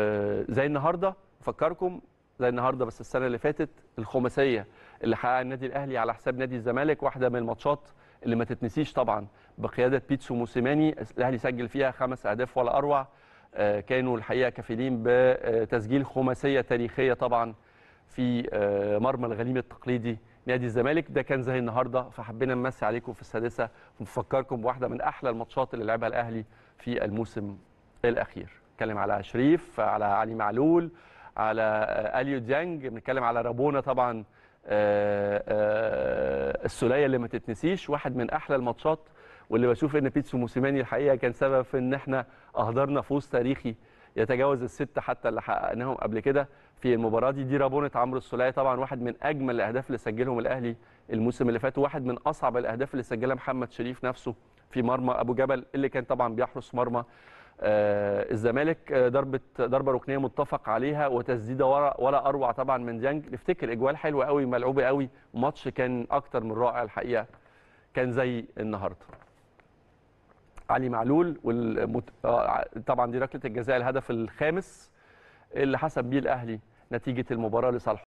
آه، زي النهارده افكركم زي النهارده بس السنه اللي فاتت الخماسيه اللي حققها النادي الاهلي على حساب نادي الزمالك واحده من الماتشات اللي ما تتنسيش طبعا بقياده بيتسو موسيماني الاهلي سجل فيها خمس اهداف ولا اروع آه، كانوا الحقيقه كفيلين بتسجيل خماسيه تاريخيه طبعا في آه، مرمى الغليم التقليدي نادي الزمالك ده كان زي النهارده فحبينا نمسي عليكم في السادسه ونفكركم بواحده من احلى الماتشات اللي لعبها الاهلي في الموسم الاخير بنتكلم على شريف على علي معلول على اليو ديانج بنتكلم على رابونا طبعا آه، آه، السوليه اللي ما تتنسيش واحد من احلى الماتشات واللي بشوف ان بيتسو موسيماني الحقيقه كان سبب في ان احنا اهدرنا فوز تاريخي يتجاوز الستة حتى اللي حققناهم قبل كده في المباراة دي دي رابونة عمرو السولية طبعا واحد من أجمل الأهداف اللي سجلهم الأهلي الموسم اللي فات وواحد من أصعب الأهداف اللي سجلها محمد شريف نفسه في مرمى ابو جبل اللي كان طبعا بيحرس مرمى آه، الزمالك آه، ضربه ضربه ركنيه متفق عليها وتسديده ولا, ولا اروع طبعا من ديانج نفتكر اجوال حلوه قوي ملعوبه قوي ماتش كان اكتر من رائع الحقيقه كان زي النهارده علي معلول والمت... آه، طبعا دي ركله الجزاء الهدف الخامس اللي حسب بيه الاهلي نتيجه المباراه لصالحه